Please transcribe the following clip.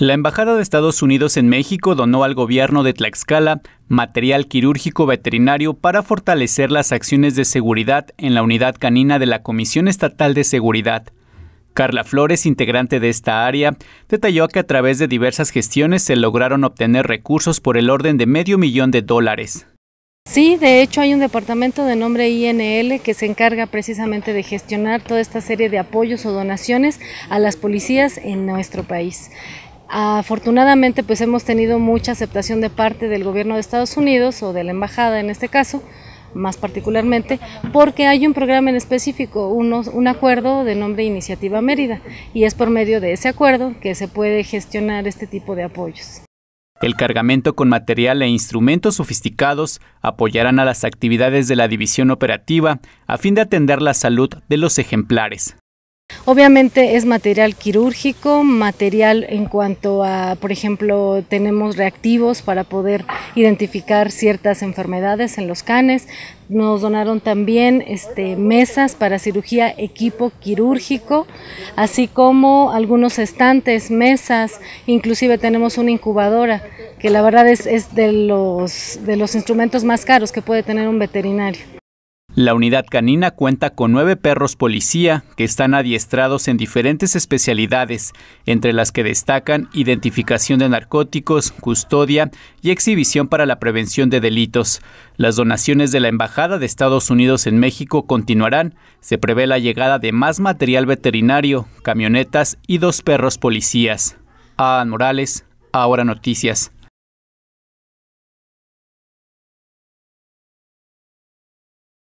La Embajada de Estados Unidos en México donó al gobierno de Tlaxcala material quirúrgico veterinario para fortalecer las acciones de seguridad en la unidad canina de la Comisión Estatal de Seguridad. Carla Flores, integrante de esta área, detalló que a través de diversas gestiones se lograron obtener recursos por el orden de medio millón de dólares. Sí, de hecho hay un departamento de nombre INL que se encarga precisamente de gestionar toda esta serie de apoyos o donaciones a las policías en nuestro país. Afortunadamente, pues hemos tenido mucha aceptación de parte del gobierno de Estados Unidos o de la embajada en este caso, más particularmente, porque hay un programa en específico, un acuerdo de nombre Iniciativa Mérida, y es por medio de ese acuerdo que se puede gestionar este tipo de apoyos. El cargamento con material e instrumentos sofisticados apoyarán a las actividades de la división operativa a fin de atender la salud de los ejemplares. Obviamente es material quirúrgico, material en cuanto a, por ejemplo, tenemos reactivos para poder identificar ciertas enfermedades en los canes. Nos donaron también este, mesas para cirugía, equipo quirúrgico, así como algunos estantes, mesas, inclusive tenemos una incubadora, que la verdad es, de, los, de los instrumentos más caros que puede tener un veterinario. La unidad canina cuenta con nueve perros policía que están adiestrados en diferentes especialidades, entre las que destacan identificación de narcóticos, custodia y exhibición para la prevención de delitos. Las donaciones de la Embajada de Estados Unidos en México continuarán. Se prevé la llegada de más material veterinario, camionetas y dos perros policías. a Morales, Ahora Noticias.